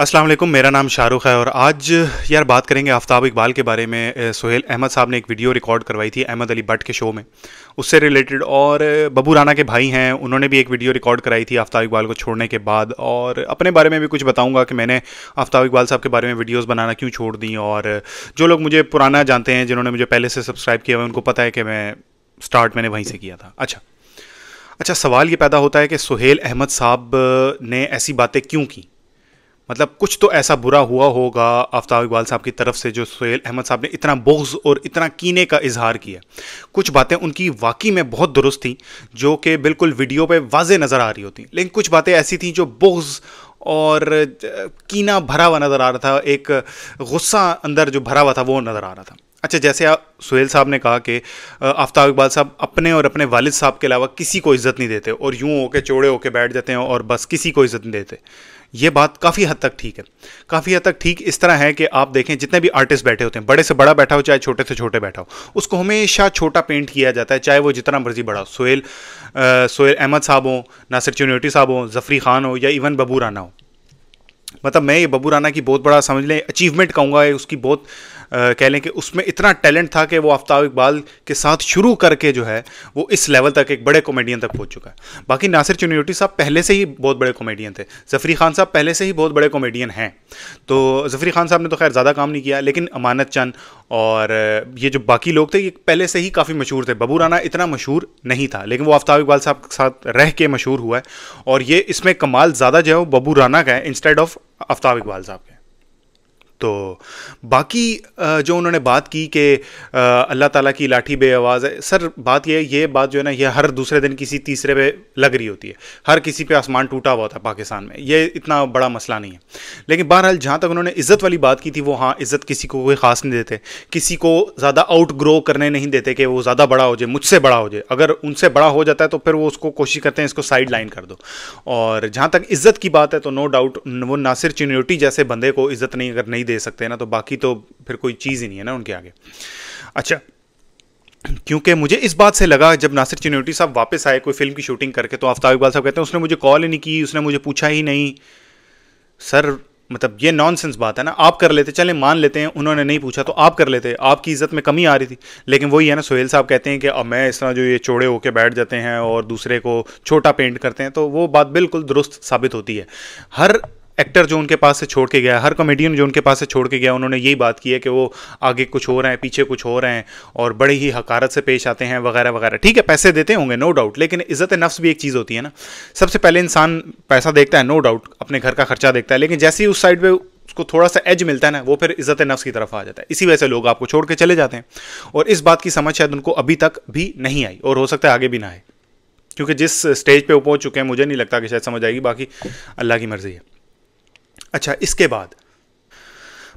अस्सलाम वालेकुम मेरा नाम शाहरुख है और आज यार बात करेंगे आफ्ताब इकबाल के बारे में सोहेल अहमद साहब ने एक वीडियो रिकॉर्ड करवाई थी अहमद अली भट्ट के शो में उससे रिलेटेड और बबू राना के भाई हैं उन्होंने भी एक वीडियो रिकॉर्ड कराई थी आफ्ताब इकबाल को छोड़ने के बाद और अपने बारे में भी कुछ बताऊँगा कि मैंने आफ्ताब इकबाल साहब के बारे में वीडियोज़ बनाना क्यों छोड़ दी और जो लोग मुझे पुराना जानते हैं जिन्होंने मुझे पहले से सब्सक्राइब किया हुआ उनको पता है कि मैं स्टार्ट मैंने वहीं से किया था अच्छा अच्छा सवाल ये पैदा होता है कि सुहेल अहमद साहब ने ऐसी बातें क्यों की मतलब कुछ तो ऐसा बुरा हुआ होगा आफ्ताब इकबाल साहब की तरफ से जो सुहेल अहमद साहब ने इतना बोग्स और इतना कीने का इजहार किया कुछ बातें उनकी वाकई में बहुत दुरुस्त थी जो कि बिल्कुल वीडियो पे वाजे नज़र आ रही होती लेकिन कुछ बातें ऐसी थी जो बोग्स और कीना भरा हुआ नज़र आ रहा था एक गुस्सा अंदर जो भरा हुआ था वो नज़र आ रहा था अच्छा जैसे आप सुहेल साहब ने कहा कि आफ्ताब इकबाल साहब अपने और अपने वालिद साहब के अलावा किसी को इज़्ज़त नहीं देते और यूँ होके चौड़े होके बैठ जाते हैं और बस किसी को इज़्ज़त नहीं देते ये बात काफ़ी हद तक ठीक है काफ़ी हद तक ठीक इस तरह है कि आप देखें जितने भी आर्टिस्ट बैठे होते हैं बड़े से बड़ा बैठा हो चाहे छोटे से छोटे बैठा हो उसको हमेशा छोटा पेंट किया जाता है चाहे वो जितना मर्जी बड़ा हो सोहेल सोहेल अहमद साहब हों नासिर चुनौटी साहब हों जफरी खान हो या इवन बबू राना हो मतलब मैं ये बबू राना की बहुत बड़ा समझ लें अचीवमेंट कहूँगा उसकी बहुत कह लें कि उसमें इतना टैलेंट था कि वो आफ्ताब इकबाल के साथ शुरू करके जो है वो इस लेवल तक एक बड़े कॉमेडियन तक पहुंच चुका है बाकी नासिर चुनियोटी साहब पहले से ही बहुत बड़े कॉमेडियन थे जफरी खान साहब पहले से ही बहुत बड़े कॉमेडियन हैं तो जफरी खान साहब ने तो खैर ज़्यादा काम नहीं किया लेकिन अमानत चंद और ये जो बाकी लोग थे ये पहले से ही काफ़ी मशहूर थे बबू राना इतना मशहूर नहीं था लेकिन वो आफ्ताब इकबाल साहब के साथ रह के मशहूर हुआ है और ये इसमें कमाल ज़्यादा जो है वो बबू राना का है इंस्टेड ऑफ आफ्ताब इकबाल साहब का तो बाकी जो उन्होंने बात की कि अल्लाह ताला की लाठी बे आवाज़ है सर बात यह ये बात जो है ना ये हर दूसरे दिन किसी तीसरे पे लग रही होती है हर किसी पे आसमान टूटा हुआ होता है पाकिस्तान में ये इतना बड़ा मसला नहीं है लेकिन बहरहाल जहाँ तक उन्होंने इज़्ज़त वाली बात की थी वो हाँ इज़्ज़त किसी को कोई ख़ास नहीं देते किसी को ज़्यादा आउट ग्रो करने नहीं देते कि वो ज़्यादा बड़ा हो जाए मुझसे बड़ा हो जाए अगर उनसे बड़ा हो जाता है तो फिर वो उसको कोशिश करते हैं इसको साइड लाइन कर दो और जहाँ तक इज़्ज़त की बात है तो नो डाउट वो नासिर चिन्योटी जैसे बंदे को इज़्ज़त नहीं अगर नहीं दे सकते हैं ना तो बाकी तो फिर कोई चीज़ ही नहीं है ना उनके आगे अच्छा क्योंकि मुझे इस बात से लगा जब नासिर चिनोटी साहब वापस आए कोई फिल्म की शूटिंग करके तो आफ्ताब इकबाल साहब कहते हैं उसने मुझे कॉल ही नहीं की उसने मुझे पूछा ही नहीं सर मतलब ये नॉनसेंस बात है ना आप कर लेते चलें मान लेते हैं उन्होंने नहीं पूछा तो आप कर लेते आपकी इज्जत में कमी आ रही थी लेकिन वही है ना सोहेल साहब कहते हैं कि अब मैं इस तरह जो ये चोड़े होकर बैठ जाते हैं और दूसरे को छोटा पेंट करते हैं तो वो बात बिल्कुल दुरुस्त साबित होती है हर एक्टर जो उनके पास से छोड़ के गया हर कॉमेडियन जो उनके पास से छोड़ के गया उन्होंने यही बात की है कि वो आगे कुछ हो रहे हैं पीछे कुछ हो रहे हैं और बड़े ही हकारत से पेश आते हैं वगैरह वगैरह ठीक है पैसे देते होंगे नो डाउट लेकिन इज़्ज़त नफ्स भी एक चीज़ होती है ना सबसे पहले इंसान पैसा देखता है नो डाउट अपने घर का खर्चा देखता है लेकिन जैसे ही उस साइड पर उसको थोड़ा सा एज मिलता है ना वो फिर इज़्ज़त नफ्स की तरफ आ जाता है इसी वजह से लोग आपको छोड़ के चले जाते हैं और इस बात की समझ शायद उनको अभी तक भी नहीं आई और हो सकता है आगे भी ना आए क्योंकि जिस स्टेज पे वो पहुंच चुके हैं मुझे नहीं लगता कि शायद समझ आएगी बाकी अल्लाह की मर्ज़ी है अच्छा इसके बाद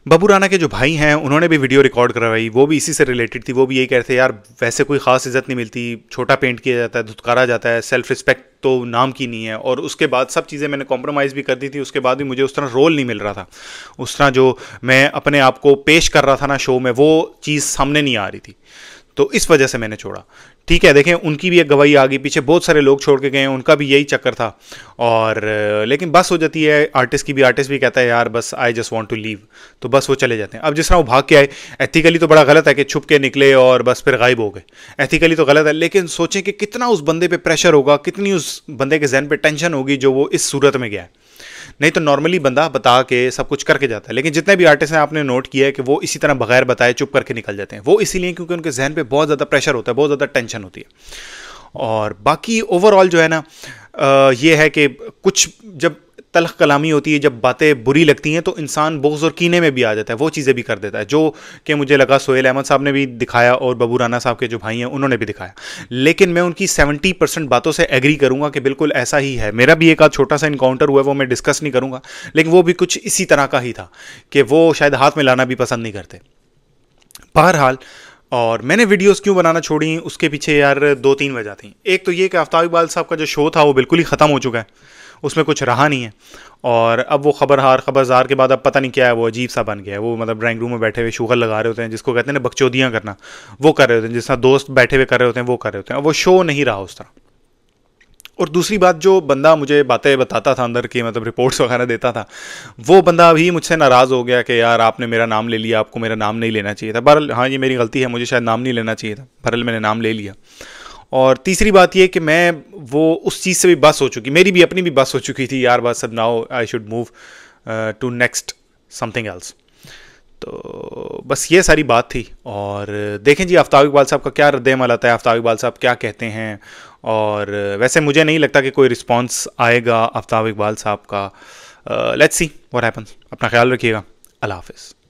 बबू राना के जो भाई हैं उन्होंने भी वीडियो रिकॉर्ड करवाई वो भी इसी से रिलेटेड थी वो भी यही कह रहे थे यार वैसे कोई ख़ास इज्जत नहीं मिलती छोटा पेंट किया जाता है धुतकारा जाता है सेल्फ रिस्पेक्ट तो नाम की नहीं है और उसके बाद सब चीज़ें मैंने कॉम्प्रोमाइज़ भी कर दी थी उसके बाद भी मुझे उस तरह रोल नहीं मिल रहा था उस तरह जो मैं अपने आप को पेश कर रहा था ना शो में वो चीज़ सामने नहीं आ रही थी तो इस वजह से मैंने छोड़ा ठीक है देखें उनकी भी एक गवाही आ गई पीछे बहुत सारे लोग छोड़ के गए उनका भी यही चक्कर था और लेकिन बस हो जाती है आर्टिस्ट की भी आर्टिस्ट भी कहता है यार बस I just want to leave तो बस वो चले जाते हैं अब जिस तरह वो भाग के आए एथिकली तो बड़ा गलत है कि छुप के निकले और बस फिर गायब हो गए एथिकली तो गलत है लेकिन सोचें कि कितना उस बंदे पर प्रेशर होगा कितनी उस बंदे के जहन पर टेंशन होगी जो वो इस सूरत में गया है नहीं तो नॉर्मली बंदा बता के सब कुछ करके जाता है लेकिन जितने भी आर्टिस्ट हैं आपने नोट किया है कि वो इसी तरह बगैर बताए चुप करके निकल जाते हैं वो इसीलिए क्योंकि उनके जहन पर बहुत ज़्यादा प्रेशर होता है बहुत ज़्यादा टेंशन होती है और बाकी ओवरऑल जो है ना ये है कि कुछ जब तलख कलामी होती है जब बातें बुरी लगती हैं तो इंसान बोझ और कीने में भी आ जाता है वो चीज़ें भी कर देता है जो कि मुझे लगा सोहेल अहमद साहब ने भी दिखाया और बबू राना साहब के जो भाई हैं उन्होंने भी दिखाया लेकिन मैं उनकी सेवेंटी परसेंट बातों से एग्री करूँगा कि बिल्कुल ऐसा ही है मेरा भी एक आध छोटा सा इनकाउंटर हुआ है वो मैं डिस्कस नहीं करूँगा लेकिन वो भी कुछ इसी तरह का ही था कि वो शायद हाथ में लाना भी पसंद नहीं करते बहरहाल और मैंने वीडियोस क्यों बनाना छोड़ी उसके पीछे यार दो तीन वजह थी एक तो ये कि आफ्ताब इकबाल साहब का जो शो था वो बिल्कुल ही ख़त्म हो चुका है उसमें कुछ रहा नहीं है और अब वो खबर हार खबरदार के बाद अब पता नहीं क्या है वो अजीब सा बन गया है वो मतलब ड्राइंग रूम में बैठे हुए शुगर लगा रहे होते हैं जिसको कहते हैं ना बकचौदियाँ करना वो कर रहे होते हैं जिस तरह दोस्त बैठे हुए कर रहे होते हैं वो कर रहे होते हैं वो शो नहीं रहा उस तरह और दूसरी बात जो बंदा मुझे बातें बताता था अंदर की मतलब रिपोर्ट्स वगैरह देता था वो बंदा अभी मुझसे नाराज़ हो गया कि यार आपने मेरा नाम ले लिया आपको मेरा नाम नहीं लेना चाहिए था बहरल हाँ ये मेरी गलती है मुझे शायद नाम नहीं लेना चाहिए था बहरल मैंने नाम ले लिया और तीसरी बात ये कि मैं वो उस चीज़ से भी बस हो चुकी मेरी भी अपनी भी बस हो चुकी थी यार बस अब now I should move to next something else तो बस ये सारी बात थी और देखें जी आफ्ताब इकबाल साहब का क्या रद्द अमल आता है आफ्ताब इकबाल साहब क्या कहते हैं और वैसे मुझे नहीं लगता कि कोई रिस्पॉन्स आएगा आफ्ताब इकबाल साहब का लेट्स सी व्हाट हैपन्स अपना ख्याल रखिएगा अल्लाह हाफिज़